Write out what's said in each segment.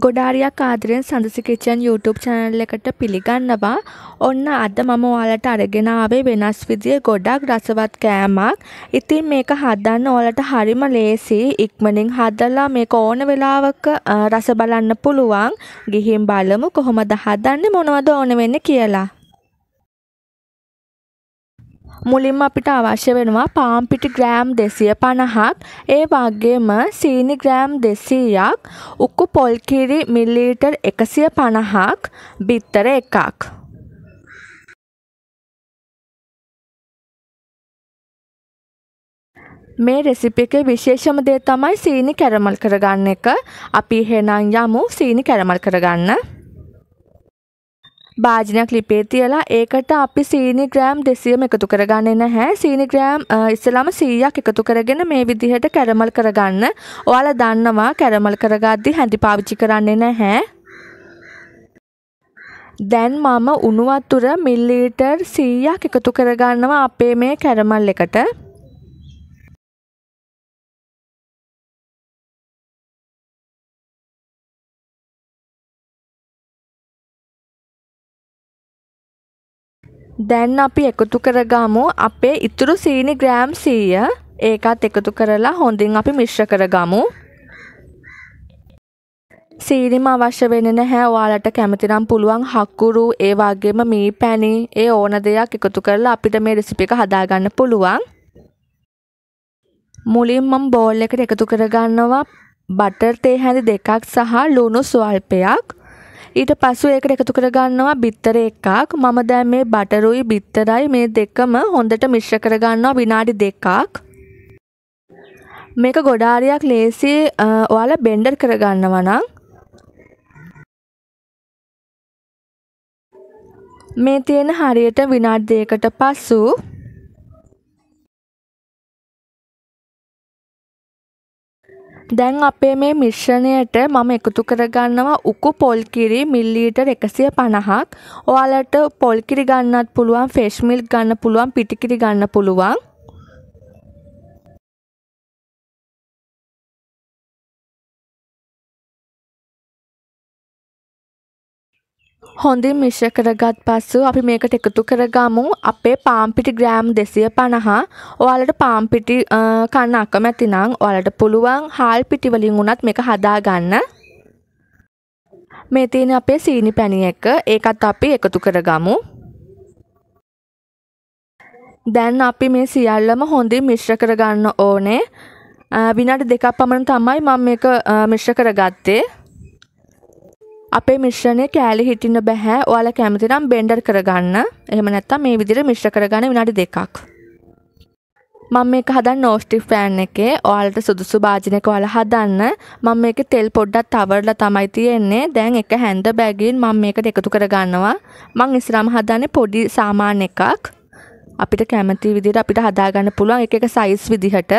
ගොඩාරියක් ආදරෙන් සඳසි kitchen YouTube channel එකට පිළිගන්නවා. ඔන්න අද මම ඔයාලට අරගෙන ආවේ වෙනස් විදිය ගොඩක් රසවත් කෑමක්. ඉතින් මේක හදන්න ඔයාලට හරිම ලේසි. ඉක්මනින් හදලා මේක ඕන වෙලාවක රස බලන්න පුළුවන්. ගිහින් බලමු කොහොමද හදන්නේ මොනවද ඕන වෙන්නේ කියලා. මුලින්ම අපිට අවශ්‍ය වෙනවා පාම් පිටි ග්‍රෑම් 250ක් ඒ වගේම සීනි ග්‍රෑම් 200ක් උක්කු පොල් කිරි මිලිලීටර් 150ක් බිත්තර එකක් මේ රෙසිපි එකේ විශේෂම දේ තමයි සීනි කැරමල් කරගන්න එක. අපි එහෙනම් යමු සීනි කැරමල් කරගන්න. භාජනයක් ලිපේ තියලා ඒකට අපි සීනි ග්‍රෑම් 200ම එකතු කරගන්නේ නැහැ. සීනි ග්‍රෑම් ඉස්සෙල්ලාම 100ක් එකතු කරගෙන මේ විදිහට කැරමල් කරගන්න. ඔයාලා දන්නවා කැරමල් කරගද්දි හැඳි පාවිච්චි කරන්නේ නැහැ. දැන් මම උණු වතුර මිලිලීටර් 100ක් එකතු කරගන්නවා අපේ මේ කැරමල් එකට. දැන් අපි එකතු කරගමු අපේ ඉතුරු සීනි ග්‍රෑම් 100 ඒකත් එකතු කරලා හොඳින් අපි මිශ්‍ර කරගමු. සීනිම අවශ්‍ය වෙන්නේ නැහැ. ඔයාලට කැමතිනම් පුළුවන් හකුරු ඒ වගේම මී පැණි ඒ ඕන දෙයක් එකතු කරලා අපිට මේ රෙසිපි එක හදාගන්න පුළුවන්. මුලින් මම බෝල් එකට එකතු කරගන්නවා බටර් තේ හැඳි දෙකක් සහ ලුණු ස්වල්පයක්. ඊට පස්සේ ඒකට එකතු කරගන්නවා බිත්තර එකක්. මම දැන් මේ බටරුයි බිත්තරයි මේ දෙකම හොඳට මිශ්‍ර කරගන්නවා විනාඩි දෙකක්. මේක ගොඩාරියක් ලේසි ඔයාලා බෙන්ඩර් කරගන්නවා නම් මේ තියෙන හරියට විනාඩි දෙකකට පසු දැන් අපේ මේ මිශ්‍රණයට මම එකතු කරගන්නවා උකු පොල්කිරි මිල්ලීටර් එකසිය පණහක් ඔයාලට පොල්කිරි ගන්නත් පුළුවන් ෆෙෂ්මිල් ගන්න පුළුවන් පිටිකිරි ගන්න පුළුවන් හොඳින් මිශ්‍ර කරගත් පසු අපි මේකට එකතු කරගමු අපේ පාම්පිටි ග්‍රෑම් දෙසිය පණහා ඔයාලට පාම්පිටි කන්න අකමැති නම් ඔයාලට පුළුවන් හාල් පිටිවලින් වුණත් මේක හදාගන්න මේ තියෙන අපේ සීනි පැණි එක ඒකත් අපි එකතු කරගමු දැන් අපි මේ සියල්ලම හොඳින් මිශ්‍ර කරගන්න ඕනේ විනාඩි දෙකක් පමණ තමයි මම මේක මිශ්‍ර කරගත්තේ අපේ මිශ්‍රණය කෑලි හිටින්න බැහැ ඔයාලා කැමතිනම් බෙන්ඩර් කරගන්න එහෙම නැත්තම් මේ විදිහට මිශ්‍ර කරගන්න විනාඩි දෙකක් මම මේක හදන්න නෝස්ටික් ෆෑන් එකේ ඔයාලට සුදුසු භාජනයක ඔයාලා හදන්න මම මේක තෙල් පොඩ්ඩක් තවරලා තමයි තියෙන්නේ දැන් එක හැන්ද බැගින් මම මේකට එකතු කරගන්නවා මම ඉස්සරහම හදන්නේ පොඩි සාමාන එකක් අපිට කැමති විදිහට අපිට හදාගන්න පුළුවන් එක එක සයිස් විදිහට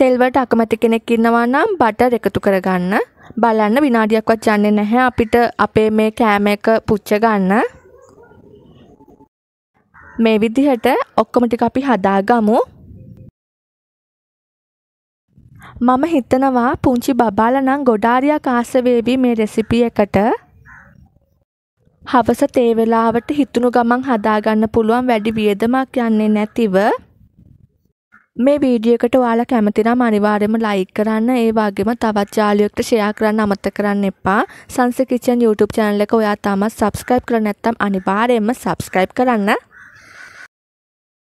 තෙල්වට අකමැති කෙනෙක් ඉන්නවා නම් බටර් එකතු කරගන්න බලන්න විනාඩියක්වත් යන්නේ නැහැ අපිට අපේ මේ කෑම එක පුච්ච ගන්න. මේ විදිහට ඔක්කොම ටික අපි හදාගමු. මම හිතනවා පුංචි බබාලා නම් ගොඩාරියක් ආස වේවි මේ රෙසිපි එකට. හවස තේ වෙලාවට හිතුණු ගමන් හදාගන්න පුළුවන් වැඩි වියදමක් යන්නේ නැතිව මේ වීඩියකට ඔයාලා කැමතිනම් අනිවාර්යයෙන්ම ලයික් කරන්න ඒ වගේම තවත් යාළුවෙක්ට ෂෙයා කරන්න අමතක කරන්න එපා. සංස කිචන් YouTube channel එක ඔයා තාමත් subscribe කරලා නැත්නම් අනිවාර්යයෙන්ම subscribe කරන්න.